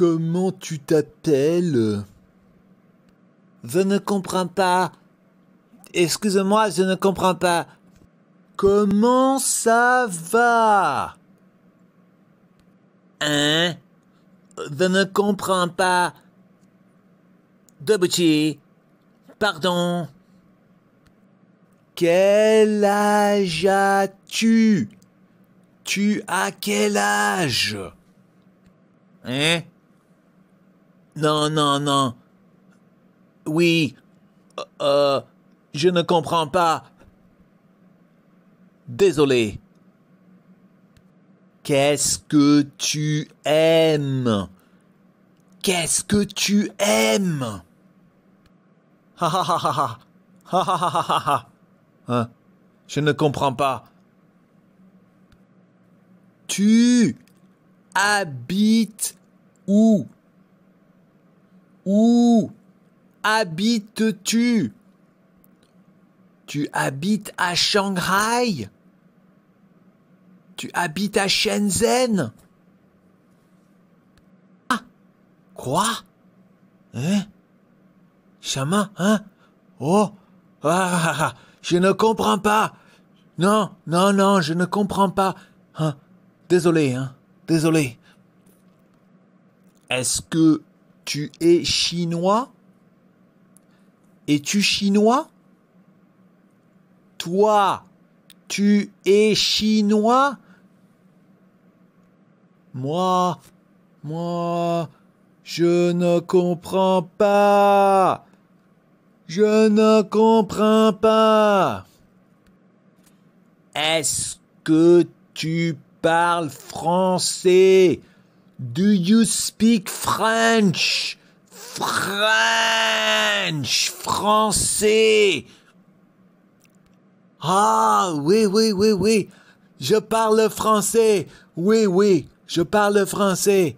Comment tu t'appelles Je ne comprends pas. Excuse-moi, je ne comprends pas. Comment ça va Hein Je ne comprends pas. Debouti, pardon. Quel âge as-tu Tu as quel âge Hein non, non, non. Oui. Euh, euh, je ne comprends pas. Désolé. Qu'est-ce que tu aimes Qu'est-ce que tu aimes ha ha Je ne comprends pas. Tu habites où où habites-tu Tu habites à Shanghai Tu habites à Shenzhen Ah Quoi Hein Chama Hein Oh ah, ah, ah, ah, Je ne comprends pas Non, non, non, je ne comprends pas hein Désolé, hein Désolé. Est-ce que tu es chinois Es-tu chinois Toi, tu es chinois Moi, moi, je ne comprends pas. Je ne comprends pas. Est-ce que tu parles français Do you speak French? French, français. Ah, oui, oui, oui, oui. Je parle français. Oui, oui, je parle français.